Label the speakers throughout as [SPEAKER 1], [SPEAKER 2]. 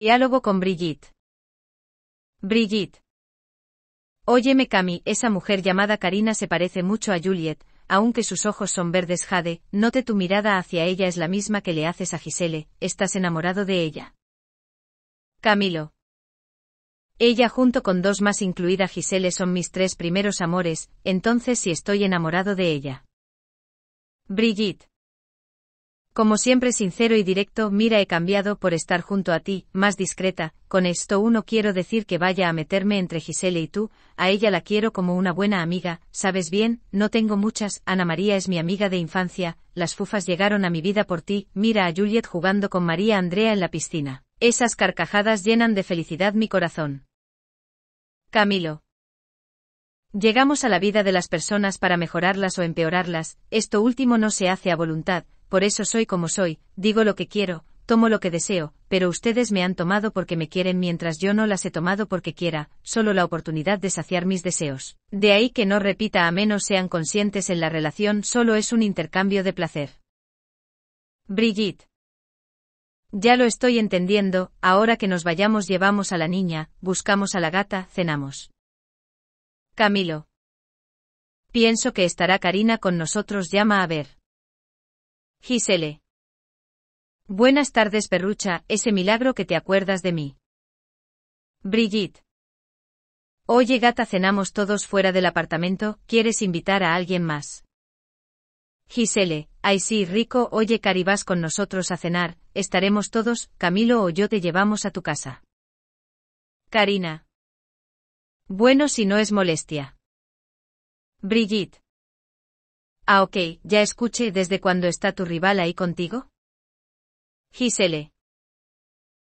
[SPEAKER 1] Diálogo con Brigitte. Brigitte. Óyeme Cami, esa mujer llamada Karina se parece mucho a Juliet, aunque sus ojos son verdes jade, note tu mirada hacia ella es la misma que le haces a Gisele, estás enamorado de ella. Camilo. Ella junto con dos más incluida Gisele son mis tres primeros amores, entonces sí estoy enamorado de ella. Brigitte. Como siempre sincero y directo, mira he cambiado por estar junto a ti, más discreta, con esto uno quiero decir que vaya a meterme entre Gisele y tú, a ella la quiero como una buena amiga, sabes bien, no tengo muchas, Ana María es mi amiga de infancia, las fufas llegaron a mi vida por ti, mira a Juliet jugando con María Andrea en la piscina. Esas carcajadas llenan de felicidad mi corazón. Camilo. Llegamos a la vida de las personas para mejorarlas o empeorarlas, esto último no se hace a voluntad, por eso soy como soy, digo lo que quiero, tomo lo que deseo, pero ustedes me han tomado porque me quieren mientras yo no las he tomado porque quiera, solo la oportunidad de saciar mis deseos. De ahí que no repita a menos sean conscientes en la relación solo es un intercambio de placer. Brigitte. Ya lo estoy entendiendo, ahora que nos vayamos llevamos a la niña, buscamos a la gata, cenamos. Camilo. Pienso que estará Karina con nosotros llama a ver. Gisele. Buenas tardes, Perrucha, ese milagro que te acuerdas de mí. Brigitte. Oye, gata, cenamos todos fuera del apartamento, ¿quieres invitar a alguien más? Gisele, ay sí, rico, oye, Cari, vas con nosotros a cenar, estaremos todos, Camilo o yo te llevamos a tu casa. Karina. Bueno, si no es molestia. Brigitte. Ah, ok, ya escuché desde cuándo está tu rival ahí contigo. Gisele.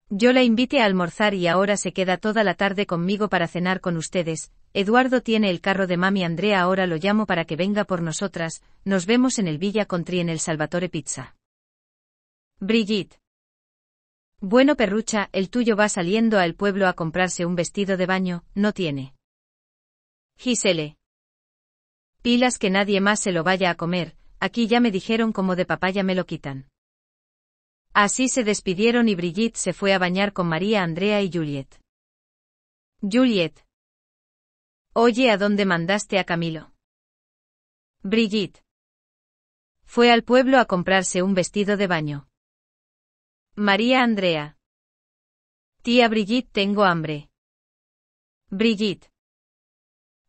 [SPEAKER 1] Yo la invité a almorzar y ahora se queda toda la tarde conmigo para cenar con ustedes. Eduardo tiene el carro de mami Andrea, ahora lo llamo para que venga por nosotras. Nos vemos en el Villa Contri en el Salvatore Pizza. Brigitte. Bueno, perrucha, el tuyo va saliendo al pueblo a comprarse un vestido de baño, no tiene. Gisele. Pilas que nadie más se lo vaya a comer, aquí ya me dijeron como de papaya me lo quitan. Así se despidieron y Brigitte se fue a bañar con María, Andrea y Juliet. Juliet. Oye, ¿a dónde mandaste a Camilo? Brigitte. Fue al pueblo a comprarse un vestido de baño. María Andrea. Tía Brigitte, tengo hambre. Brigitte.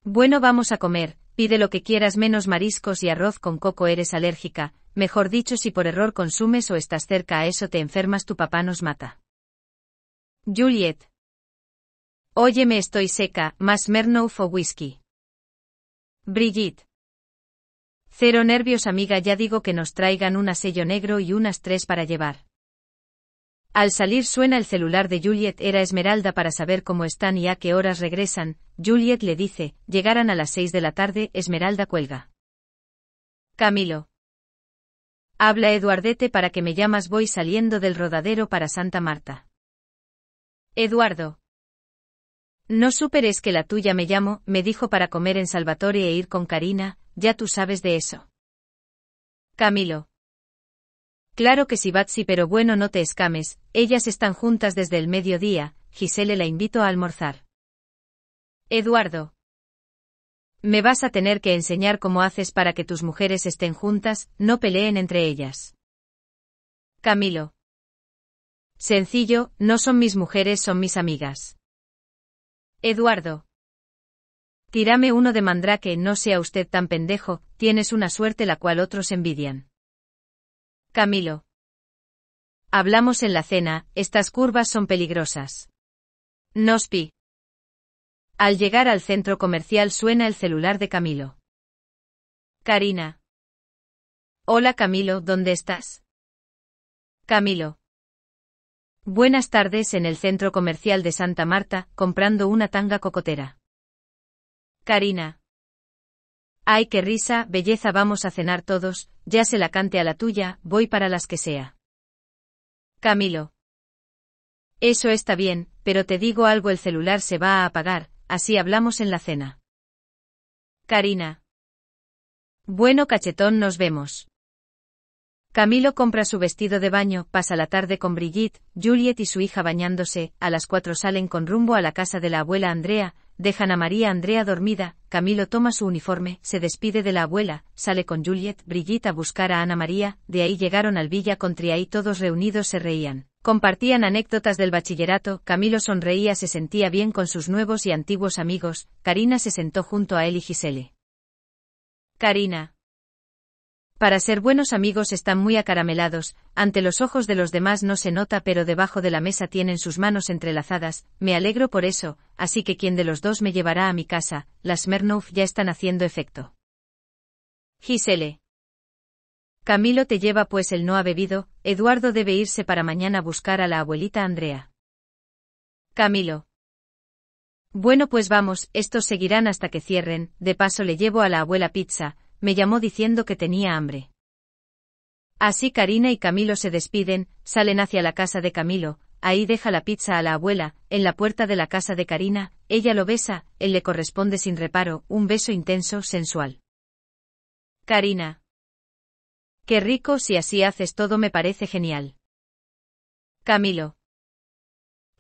[SPEAKER 1] Bueno, vamos a comer, pide lo que quieras menos mariscos y arroz con coco eres alérgica, mejor dicho si por error consumes o estás cerca a eso te enfermas tu papá nos mata. Juliet. Óyeme estoy seca, más Mernow o whisky. Brigitte. Cero nervios amiga ya digo que nos traigan un asello negro y unas tres para llevar. Al salir suena el celular de Juliet era Esmeralda para saber cómo están y a qué horas regresan. Juliet le dice, llegarán a las seis de la tarde, Esmeralda cuelga. Camilo. Habla Eduardete para que me llamas voy saliendo del rodadero para Santa Marta. Eduardo. No superes que la tuya me llamo, me dijo para comer en Salvatore e ir con Karina, ya tú sabes de eso. Camilo. Claro que sí Batsy pero bueno no te escames, ellas están juntas desde el mediodía, Gisele la invito a almorzar. Eduardo. Me vas a tener que enseñar cómo haces para que tus mujeres estén juntas, no peleen entre ellas. Camilo. Sencillo, no son mis mujeres, son mis amigas. Eduardo. Tírame uno de mandrake, no sea usted tan pendejo, tienes una suerte la cual otros envidian. Camilo. Hablamos en la cena, estas curvas son peligrosas. Nospi. Al llegar al centro comercial suena el celular de Camilo. Karina. Hola Camilo, ¿dónde estás? Camilo. Buenas tardes en el centro comercial de Santa Marta, comprando una tanga cocotera. Karina. Ay, qué risa, belleza, vamos a cenar todos, ya se la cante a la tuya, voy para las que sea. Camilo. Eso está bien, pero te digo algo, el celular se va a apagar, así hablamos en la cena. Karina. Bueno, cachetón, nos vemos. Camilo compra su vestido de baño, pasa la tarde con Brigitte, Juliet y su hija bañándose, a las cuatro salen con rumbo a la casa de la abuela Andrea, dejan a María Andrea dormida, Camilo toma su uniforme, se despide de la abuela, sale con Juliet, Brigitte a buscar a Ana María, de ahí llegaron al Villa Contria y todos reunidos se reían. Compartían anécdotas del bachillerato, Camilo sonreía, se sentía bien con sus nuevos y antiguos amigos, Karina se sentó junto a él y Gisele. Karina, para ser buenos amigos están muy acaramelados, ante los ojos de los demás no se nota pero debajo de la mesa tienen sus manos entrelazadas, me alegro por eso, así que quien de los dos me llevará a mi casa, las Mernouf ya están haciendo efecto. Gisele. Camilo te lleva pues él no ha bebido, Eduardo debe irse para mañana a buscar a la abuelita Andrea. Camilo. Bueno pues vamos, estos seguirán hasta que cierren, de paso le llevo a la abuela pizza, me llamó diciendo que tenía hambre. Así Karina y Camilo se despiden, salen hacia la casa de Camilo, ahí deja la pizza a la abuela, en la puerta de la casa de Karina, ella lo besa, él le corresponde sin reparo, un beso intenso, sensual. Karina. Qué rico si así haces todo me parece genial. Camilo.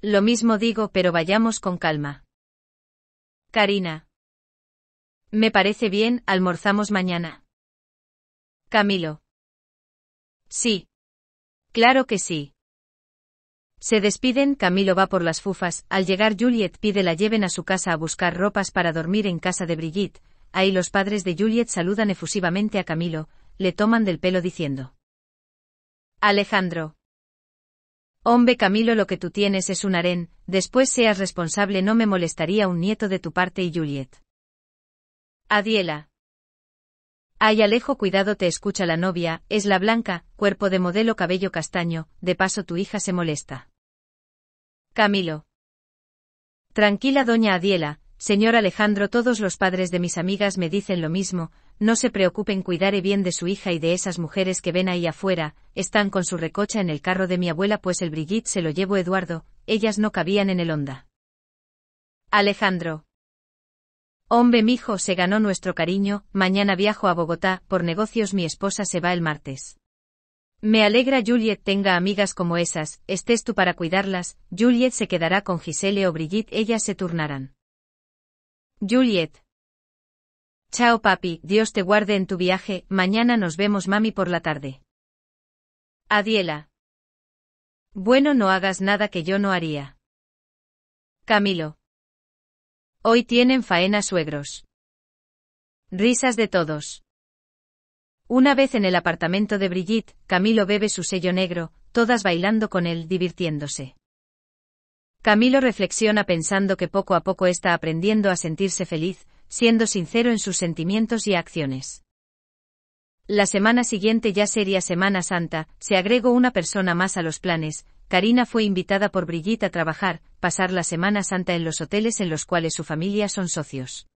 [SPEAKER 1] Lo mismo digo, pero vayamos con calma. Karina. Me parece bien, almorzamos mañana. Camilo. Sí. Claro que sí. Se despiden, Camilo va por las fufas, al llegar Juliet pide la lleven a su casa a buscar ropas para dormir en casa de Brigitte, ahí los padres de Juliet saludan efusivamente a Camilo, le toman del pelo diciendo. Alejandro. Hombre Camilo lo que tú tienes es un harén, después seas responsable no me molestaría un nieto de tu parte y Juliet. Adiela. Ay Alejo cuidado te escucha la novia, es la blanca, cuerpo de modelo cabello castaño, de paso tu hija se molesta. Camilo. Tranquila doña Adiela, señor Alejandro todos los padres de mis amigas me dicen lo mismo, no se preocupen cuidaré bien de su hija y de esas mujeres que ven ahí afuera, están con su recocha en el carro de mi abuela pues el Brigitte se lo llevó Eduardo, ellas no cabían en el Honda. Alejandro. Hombre, mijo, se ganó nuestro cariño, mañana viajo a Bogotá, por negocios mi esposa se va el martes. Me alegra Juliet tenga amigas como esas, estés tú para cuidarlas, Juliet se quedará con Gisele o Brigitte, ellas se turnarán. Juliet. Chao papi, Dios te guarde en tu viaje, mañana nos vemos mami por la tarde. Adiela. Bueno, no hagas nada que yo no haría. Camilo. Hoy tienen faena suegros. Risas de todos. Una vez en el apartamento de Brigitte, Camilo bebe su sello negro, todas bailando con él, divirtiéndose. Camilo reflexiona pensando que poco a poco está aprendiendo a sentirse feliz, siendo sincero en sus sentimientos y acciones. La semana siguiente ya sería Semana Santa, se agregó una persona más a los planes, Karina fue invitada por Brigitte a trabajar, pasar la Semana Santa en los hoteles en los cuales su familia son socios.